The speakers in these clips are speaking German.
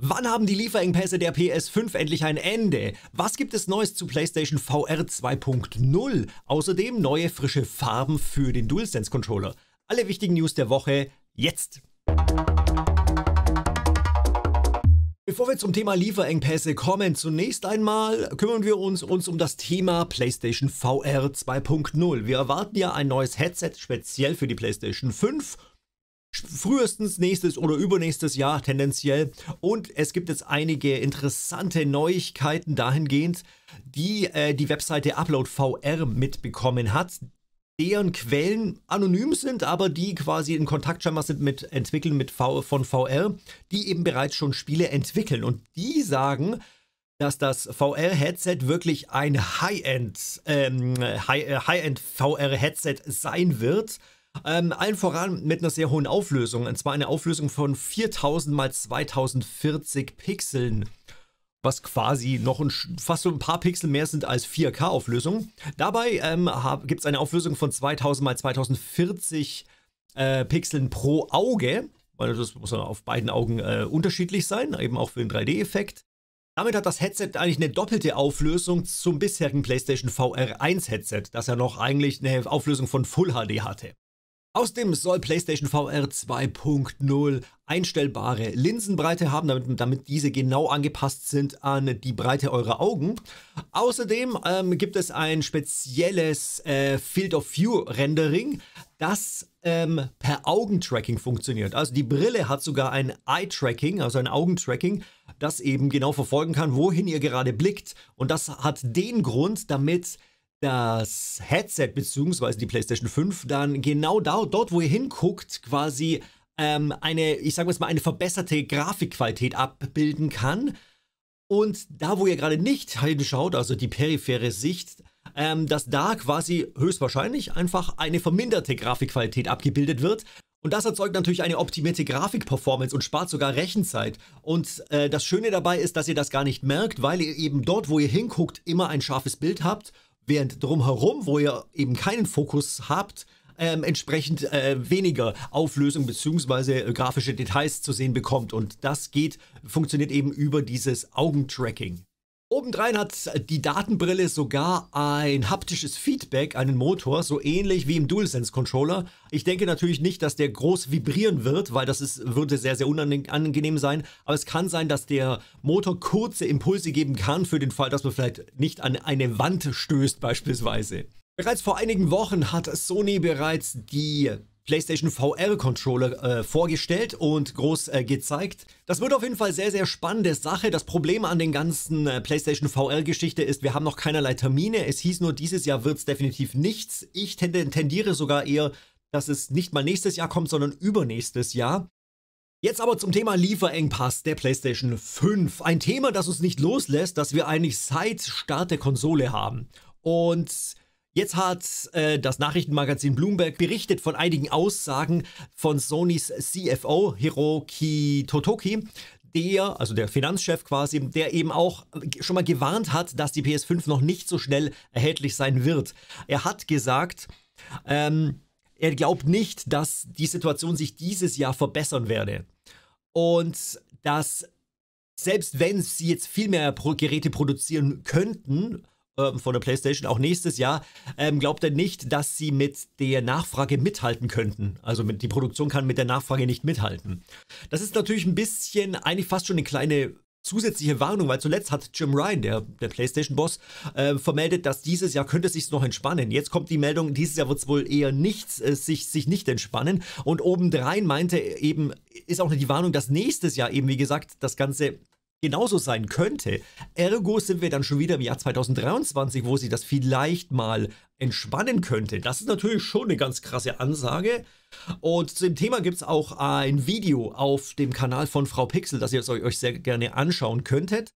Wann haben die Lieferengpässe der PS5 endlich ein Ende? Was gibt es Neues zu PlayStation VR 2.0? Außerdem neue frische Farben für den DualSense Controller. Alle wichtigen News der Woche jetzt. Bevor wir zum Thema Lieferengpässe kommen, zunächst einmal kümmern wir uns, uns um das Thema PlayStation VR 2.0. Wir erwarten ja ein neues Headset speziell für die PlayStation 5 frühestens nächstes oder übernächstes Jahr tendenziell. Und es gibt jetzt einige interessante Neuigkeiten dahingehend, die äh, die Webseite Upload VR mitbekommen hat deren Quellen anonym sind, aber die quasi in Kontakt scheinbar sind mit Entwickeln mit v von VR, die eben bereits schon Spiele entwickeln. Und die sagen, dass das VR-Headset wirklich ein High-End ähm, High, äh, High VR-Headset sein wird. Ähm, allen voran mit einer sehr hohen Auflösung, und zwar eine Auflösung von 4000 x 2040 Pixeln, was quasi noch ein, fast so ein paar Pixel mehr sind als 4K-Auflösung. Dabei ähm, gibt es eine Auflösung von 2000 x 2040 äh, Pixeln pro Auge, weil das muss dann auf beiden Augen äh, unterschiedlich sein, eben auch für den 3D-Effekt. Damit hat das Headset eigentlich eine doppelte Auflösung zum bisherigen PlayStation VR 1 Headset, das ja noch eigentlich eine Auflösung von Full HD hatte. Außerdem soll PlayStation VR 2.0 einstellbare Linsenbreite haben, damit, damit, diese genau angepasst sind an die Breite eurer Augen. Außerdem ähm, gibt es ein spezielles äh, Field of View Rendering, das ähm, per Augentracking funktioniert. Also die Brille hat sogar ein Eye-Tracking, also ein Augentracking, das eben genau verfolgen kann, wohin ihr gerade blickt. Und das hat den Grund, damit das Headset bzw. die PlayStation 5 dann genau da, dort, wo ihr hinguckt, quasi ähm, eine, ich sage mal, eine verbesserte Grafikqualität abbilden kann. Und da, wo ihr gerade nicht hinschaut, also die periphere Sicht, ähm, dass da quasi höchstwahrscheinlich einfach eine verminderte Grafikqualität abgebildet wird. Und das erzeugt natürlich eine optimierte Grafikperformance und spart sogar Rechenzeit. Und äh, das Schöne dabei ist, dass ihr das gar nicht merkt, weil ihr eben dort, wo ihr hinguckt, immer ein scharfes Bild habt während drumherum, wo ihr eben keinen Fokus habt, ähm, entsprechend äh, weniger Auflösung bzw. Äh, grafische Details zu sehen bekommt. Und das geht, funktioniert eben über dieses Augentracking. Obendrein hat die Datenbrille sogar ein haptisches Feedback, einen Motor, so ähnlich wie im DualSense Controller. Ich denke natürlich nicht, dass der groß vibrieren wird, weil das ist, würde sehr, sehr unangenehm sein. Aber es kann sein, dass der Motor kurze Impulse geben kann für den Fall, dass man vielleicht nicht an eine Wand stößt beispielsweise. Bereits vor einigen Wochen hat Sony bereits die PlayStation VR-Controller äh, vorgestellt und groß äh, gezeigt. Das wird auf jeden Fall sehr, sehr spannende Sache. Das Problem an den ganzen äh, PlayStation VR-Geschichte ist, wir haben noch keinerlei Termine. Es hieß nur, dieses Jahr wird es definitiv nichts. Ich tendiere sogar eher, dass es nicht mal nächstes Jahr kommt, sondern übernächstes Jahr. Jetzt aber zum Thema Lieferengpass der PlayStation 5. Ein Thema, das uns nicht loslässt, dass wir eigentlich seit Start der Konsole haben. Und Jetzt hat äh, das Nachrichtenmagazin Bloomberg berichtet von einigen Aussagen von Sonys CFO Hiroki Totoki, der, also der Finanzchef quasi, der eben auch schon mal gewarnt hat, dass die PS5 noch nicht so schnell erhältlich sein wird. Er hat gesagt, ähm, er glaubt nicht, dass die Situation sich dieses Jahr verbessern werde. Und dass selbst wenn sie jetzt viel mehr Geräte produzieren könnten, ähm, von der PlayStation auch nächstes Jahr, ähm, glaubt er nicht, dass sie mit der Nachfrage mithalten könnten. Also mit, die Produktion kann mit der Nachfrage nicht mithalten. Das ist natürlich ein bisschen, eigentlich fast schon eine kleine zusätzliche Warnung, weil zuletzt hat Jim Ryan, der, der PlayStation-Boss, äh, vermeldet, dass dieses Jahr könnte es sich noch entspannen. Jetzt kommt die Meldung, dieses Jahr wird es wohl eher nichts, äh, sich, sich nicht entspannen. Und obendrein meinte eben, ist auch die Warnung, dass nächstes Jahr eben, wie gesagt, das Ganze genauso sein könnte. Ergo sind wir dann schon wieder im Jahr 2023, wo sie das vielleicht mal entspannen könnte. Das ist natürlich schon eine ganz krasse Ansage. Und zu dem Thema gibt es auch ein Video auf dem Kanal von Frau Pixel, das ihr euch sehr gerne anschauen könntet.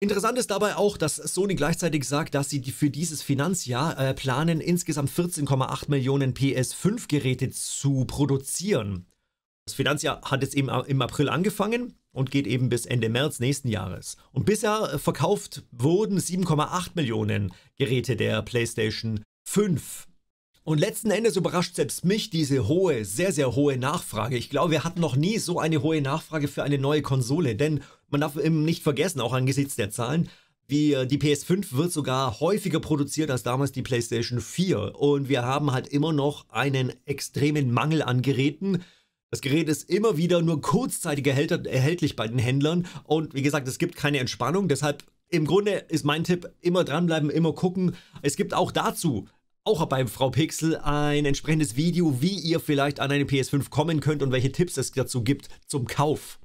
Interessant ist dabei auch, dass Sony gleichzeitig sagt, dass sie für dieses Finanzjahr äh, planen, insgesamt 14,8 Millionen PS5-Geräte zu produzieren. Das Finanzjahr hat jetzt eben im April angefangen und geht eben bis Ende März nächsten Jahres. Und bisher äh, verkauft wurden 7,8 Millionen Geräte der PlayStation 5. Und letzten Endes überrascht selbst mich diese hohe, sehr, sehr hohe Nachfrage. Ich glaube, wir hatten noch nie so eine hohe Nachfrage für eine neue Konsole, denn man darf eben nicht vergessen, auch angesichts der Zahlen, äh, die, die PS5 wird sogar häufiger produziert als damals die PlayStation 4. Und wir haben halt immer noch einen extremen Mangel an Geräten das Gerät ist immer wieder nur kurzzeitig erhältlich bei den Händlern und wie gesagt, es gibt keine Entspannung. Deshalb im Grunde ist mein Tipp immer dranbleiben, immer gucken. Es gibt auch dazu auch bei Frau Pixel ein entsprechendes Video, wie ihr vielleicht an eine PS5 kommen könnt und welche Tipps es dazu gibt zum Kauf.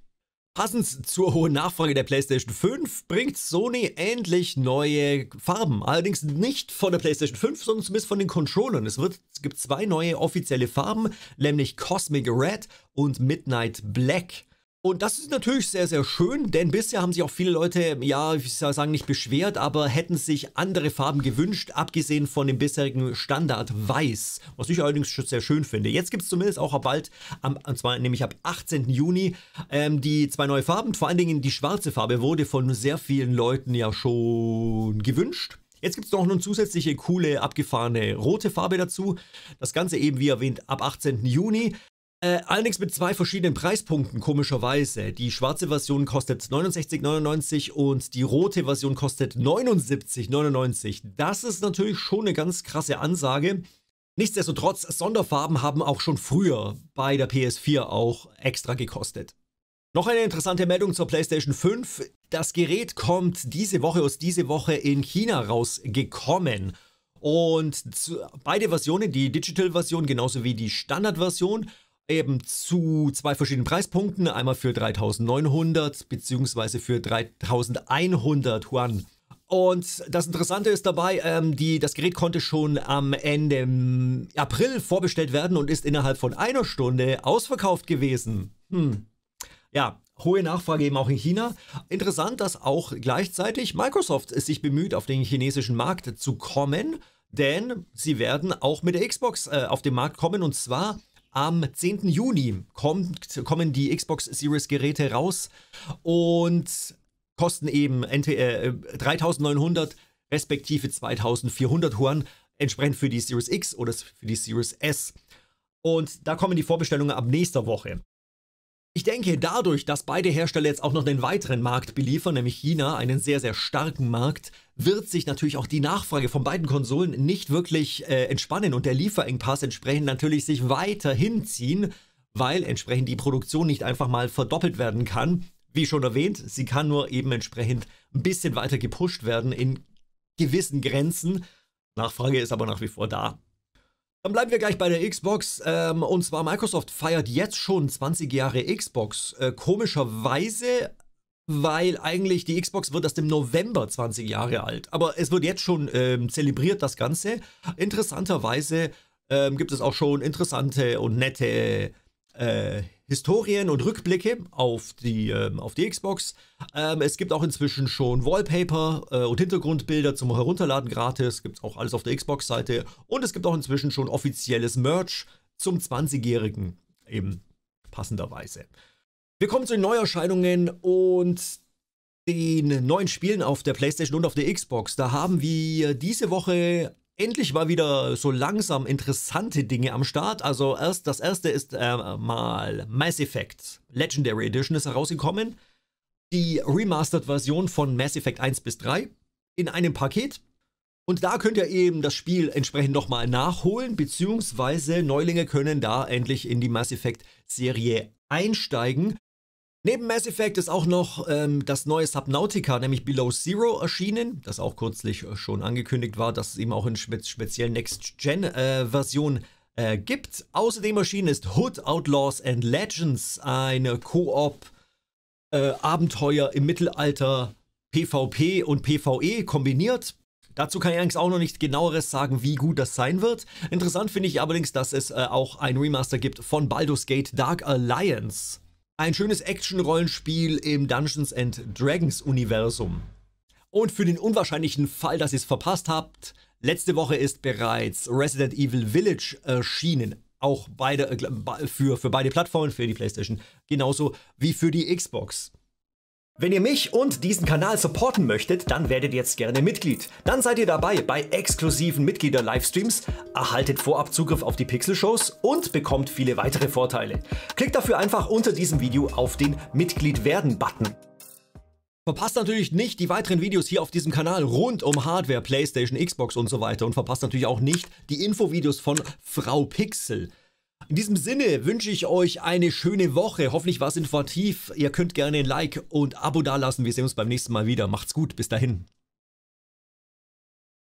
Passend zur hohen Nachfrage der PlayStation 5 bringt Sony endlich neue Farben. Allerdings nicht von der PlayStation 5, sondern zumindest von den Controllern. Es, wird, es gibt zwei neue offizielle Farben, nämlich Cosmic Red und Midnight Black. Und das ist natürlich sehr, sehr schön, denn bisher haben sich auch viele Leute, ja, ich soll sagen, nicht beschwert, aber hätten sich andere Farben gewünscht, abgesehen von dem bisherigen Standard Weiß, was ich allerdings schon sehr schön finde. Jetzt gibt es zumindest auch bald, am, und zwar nämlich ab 18. Juni, ähm, die zwei neue Farben. Vor allen Dingen die schwarze Farbe wurde von sehr vielen Leuten ja schon gewünscht. Jetzt gibt es noch eine zusätzliche coole, abgefahrene rote Farbe dazu. Das Ganze eben, wie erwähnt, ab 18. Juni. Äh, allerdings mit zwei verschiedenen Preispunkten, komischerweise. Die schwarze Version kostet 69,99 und die rote Version kostet 79,99. Das ist natürlich schon eine ganz krasse Ansage. Nichtsdestotrotz, Sonderfarben haben auch schon früher bei der PS4 auch extra gekostet. Noch eine interessante Meldung zur PlayStation 5. Das Gerät kommt diese Woche, aus diese Woche in China rausgekommen. Und zu, beide Versionen, die Digital-Version genauso wie die Standard-Version, eben zu zwei verschiedenen Preispunkten. Einmal für 3900 bzw. für 3100 Yuan. Und das Interessante ist dabei, ähm, die, das Gerät konnte schon am Ende ähm, April vorbestellt werden und ist innerhalb von einer Stunde ausverkauft gewesen. Hm. Ja, hohe Nachfrage eben auch in China. Interessant, dass auch gleichzeitig Microsoft sich bemüht, auf den chinesischen Markt zu kommen, denn sie werden auch mit der Xbox äh, auf den Markt kommen und zwar am 10. Juni kommt, kommen die Xbox Series Geräte raus und kosten eben 3900 äh, respektive 2400 Huan, entsprechend für die Series X oder für die Series S. Und da kommen die Vorbestellungen ab nächster Woche. Ich denke, dadurch, dass beide Hersteller jetzt auch noch den weiteren Markt beliefern, nämlich China, einen sehr, sehr starken Markt, wird sich natürlich auch die Nachfrage von beiden Konsolen nicht wirklich äh, entspannen und der Lieferengpass entsprechend natürlich sich weiter hinziehen, weil entsprechend die Produktion nicht einfach mal verdoppelt werden kann. Wie schon erwähnt, sie kann nur eben entsprechend ein bisschen weiter gepusht werden in gewissen Grenzen. Nachfrage ist aber nach wie vor da. Dann bleiben wir gleich bei der Xbox. Ähm, und zwar Microsoft feiert jetzt schon 20 Jahre Xbox. Äh, komischerweise, weil eigentlich die Xbox wird erst im November 20 Jahre alt. Aber es wird jetzt schon ähm, zelebriert, das Ganze. Interessanterweise ähm, gibt es auch schon interessante und nette äh, Historien und Rückblicke auf die, äh, auf die Xbox. Ähm, es gibt auch inzwischen schon Wallpaper äh, und Hintergrundbilder zum Herunterladen gratis. Gibt es auch alles auf der Xbox-Seite. Und es gibt auch inzwischen schon offizielles Merch zum 20-Jährigen. Eben passenderweise. Wir kommen zu den Neuerscheinungen und den neuen Spielen auf der PlayStation und auf der Xbox. Da haben wir diese Woche Endlich mal wieder so langsam interessante Dinge am Start. Also erst das erste ist äh, mal Mass Effect Legendary Edition ist herausgekommen. Die Remastered-Version von Mass Effect 1 bis 3 in einem Paket. Und da könnt ihr eben das Spiel entsprechend nochmal nachholen, beziehungsweise Neulinge können da endlich in die Mass Effect-Serie einsteigen. Neben Mass Effect ist auch noch ähm, das neue Subnautica, nämlich Below Zero, erschienen, das auch kürzlich äh, schon angekündigt war, dass es eben auch in spe speziellen Next-Gen-Version äh, äh, gibt. Außerdem erschienen ist Hood Outlaws and Legends, eine Koop äh, Abenteuer im Mittelalter PvP und PvE kombiniert. Dazu kann ich eigentlich auch noch nicht genaueres sagen, wie gut das sein wird. Interessant finde ich allerdings, dass es äh, auch ein Remaster gibt von Baldur's Gate Dark Alliance. Ein schönes Action-Rollenspiel im Dungeons and Dragons Universum. Und für den unwahrscheinlichen Fall, dass ihr es verpasst habt, letzte Woche ist bereits Resident Evil Village erschienen. Auch beide, äh, für, für beide Plattformen, für die PlayStation, genauso wie für die Xbox. Wenn ihr mich und diesen Kanal supporten möchtet, dann werdet jetzt gerne Mitglied. Dann seid ihr dabei bei exklusiven Mitglieder-Livestreams, erhaltet vorab Zugriff auf die Pixel-Shows und bekommt viele weitere Vorteile. Klickt dafür einfach unter diesem Video auf den Mitglied werden-Button. Verpasst natürlich nicht die weiteren Videos hier auf diesem Kanal rund um Hardware, Playstation, Xbox und so weiter und verpasst natürlich auch nicht die Infovideos von Frau Pixel. In diesem Sinne wünsche ich euch eine schöne Woche. Hoffentlich war es informativ. Ihr könnt gerne ein Like und Abo dalassen. Wir sehen uns beim nächsten Mal wieder. Macht's gut. Bis dahin.